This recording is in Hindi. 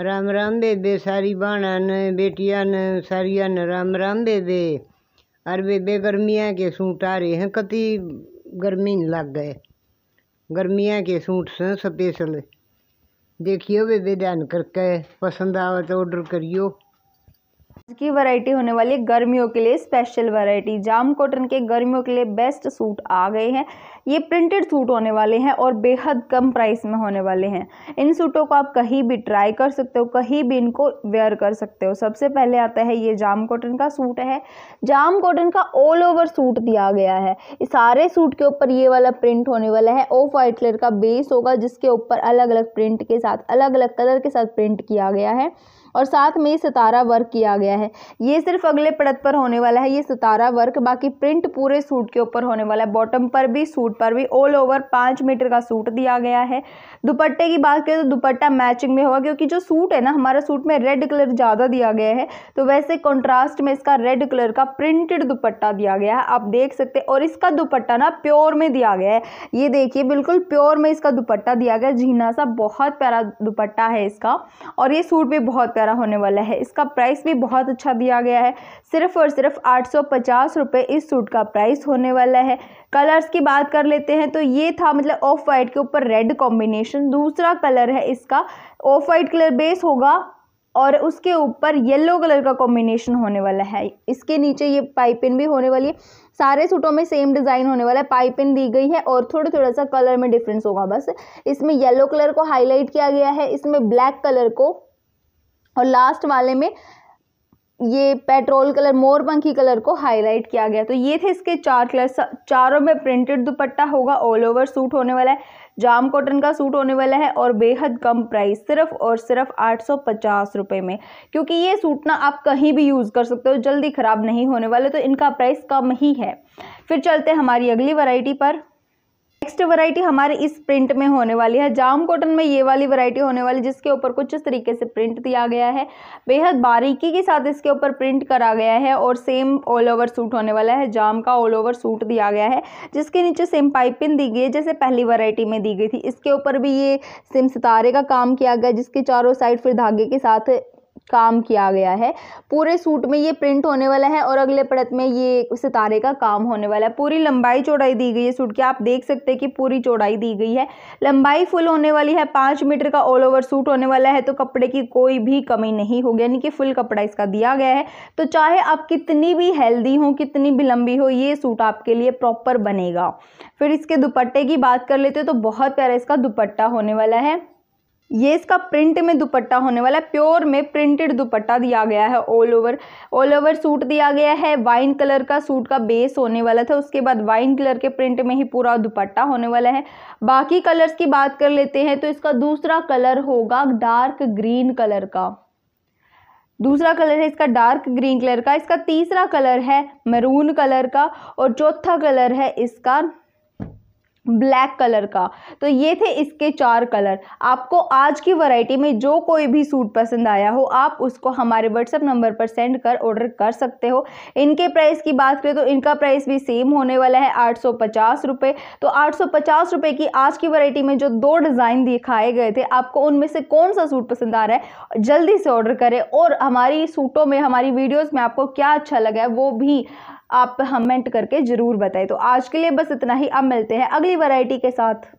राम राम बेबे सारी बाणा न बेटिया न सारिया न राम राम बेबे अरे बेबे गर्मियाँ के सूट आ रहे हैं कति गर्मी लग गए गर्मियाँ के सूट से स्पेशल देखियो बे ध्यान करके पसंद आवे तो ऑर्डर करियो की वैरायटी होने वाली है गर्मियों के लिए स्पेशल वैरायटी जाम कॉटन के गर्मियों के लिए बेस्ट सूट आ गए हैं ये प्रिंटेड सूट होने वाले हैं और बेहद कम प्राइस में होने वाले हैं इन सूटों को आप कहीं भी ट्राई कर सकते हो कहीं भी इनको वेयर कर सकते हो सबसे पहले आता है ये जाम कॉटन का सूट है जाम कॉटन का ऑल ओवर सूट दिया गया है सारे सूट के ऊपर ये वाला प्रिंट होने वाला है ऑफ वाइट कलर का बेस होगा जिसके ऊपर अलग अलग प्रिंट के साथ अलग अलग कलर के साथ प्रिंट किया गया है और साथ में सितारा वर्क किया गया गया है ये सिर्फ अगले पड़त पर होने वाला है ये सितारा वर्क बाकी प्रिंट पूरे सूट के ऊपर होने वाला है बॉटम पर भी सूट पर भी ऑल ओवर पाँच मीटर का सूट दिया गया है दुपट्टे की बात करें तो दुपट्टा मैचिंग में होगा क्योंकि जो सूट है ना हमारा सूट में रेड कलर ज़्यादा दिया गया है तो वैसे कॉन्ट्रास्ट में इसका रेड कलर का प्रिंटेड दुपट्टा दिया गया है आप देख सकते हैं और इसका दुपट्टा ना प्योर में दिया गया है ये देखिए बिल्कुल प्योर में इसका दुपट्टा दिया गया जीना सा बहुत प्यारा दुपट्टा है इसका और ये सूट भी बहुत प्यारा होने वाला है इसका प्राइस भी बहुत बहुत अच्छा दिया गया है सिर्फ और सिर्फ आठ सौ इस सूट का प्राइस होने वाला है कलर्स की बात कर लेते हैं तो ये था मतलब ऑफ वाइट के ऊपर रेड कॉम्बिनेशन दूसरा कलर है इसका ऑफ वाइट कलर बेस होगा और उसके ऊपर येलो कलर का कॉम्बिनेशन होने वाला है इसके नीचे ये पाइपिंग भी होने वाली है सारे सूटों में सेम डिज़ाइन होने वाला है पाइपिंग दी गई है और थोड़ा थोड़ा सा कलर में डिफरेंस होगा बस इसमें येलो कलर को हाईलाइट किया गया है इसमें ब्लैक कलर को और लास्ट वाले में ये पेट्रोल कलर मोरपंखी कलर को हाईलाइट किया गया तो ये थे इसके चार कलर चारों में प्रिंटेड दुपट्टा होगा ऑल ओवर सूट होने वाला है जाम कॉटन का सूट होने वाला है और बेहद कम प्राइस सिर्फ और सिर्फ आठ सौ में क्योंकि ये सूट ना आप कहीं भी यूज़ कर सकते हो जल्दी ख़राब नहीं होने वाले तो इनका प्राइस कम ही है फिर चलते हैं हमारी अगली वैरायटी पर नेक्स्ट वैरायटी हमारे इस प्रिंट में होने वाली है जाम कॉटन में ये वाली वैरायटी होने वाली जिसके ऊपर कुछ इस तरीके से प्रिंट दिया गया है बेहद बारीकी के साथ इसके ऊपर प्रिंट करा गया है और सेम ऑल ओवर सूट होने वाला है जाम का ऑल ओवर सूट दिया गया है जिसके नीचे सेम पाइपिंग दी गई है जैसे पहली वरायटी में दी गई थी इसके ऊपर भी ये सेम सितारे का काम किया गया जिसके चारों साइड फिर धागे के साथ काम किया गया है पूरे सूट में ये प्रिंट होने वाला है और अगले परत में ये सितारे का काम होने वाला है पूरी लंबाई चौड़ाई दी गई है सूट की आप देख सकते हैं कि पूरी चौड़ाई दी गई है लंबाई फुल होने वाली है पाँच मीटर का ऑल ओवर सूट होने वाला है तो कपड़े की कोई भी कमी नहीं होगी यानी कि फुल कपड़ा इसका दिया गया है तो चाहे आप कितनी भी हेल्दी हो कितनी भी लंबी हो ये सूट आपके लिए प्रॉपर बनेगा फिर इसके दुपट्टे की बात कर लेते हो तो बहुत प्यारा इसका दुपट्टा होने वाला है ये इसका प्रिंट में दुपट्टा होने वाला है प्योर में प्रिंटेड दुपट्टा दिया गया है all over all over suit दिया गया है वाइन कलर का सूट का बेस होने वाला था उसके बाद वाइन कलर के प्रिंट में ही पूरा दुपट्टा होने वाला है बाकी कलर्स की बात कर लेते हैं तो इसका दूसरा कलर होगा डार्क ग्रीन कलर का दूसरा कलर है इसका डार्क ग्रीन कलर का इसका तीसरा कलर है मैरून कलर का और चौथा कलर है इसका ब्लैक कलर का तो ये थे इसके चार कलर आपको आज की वैरायटी में जो कोई भी सूट पसंद आया हो आप उसको हमारे व्हाट्सएप नंबर पर सेंड कर ऑर्डर कर सकते हो इनके प्राइस की बात करें तो इनका प्राइस भी सेम होने वाला है आठ सौ पचास रुपये तो आठ सौ पचास रुपये की आज की वैरायटी में जो दो डिज़ाइन दिखाए गए थे आपको उनमें से कौन सा सूट पसंद आ रहा है जल्दी से ऑर्डर करें और हमारी सूटों में हमारी वीडियोज़ में आपको क्या अच्छा लगा है वो भी आप हमेंट करके ज़रूर बताएं तो आज के लिए बस इतना ही अब मिलते हैं अगली वैरायटी के साथ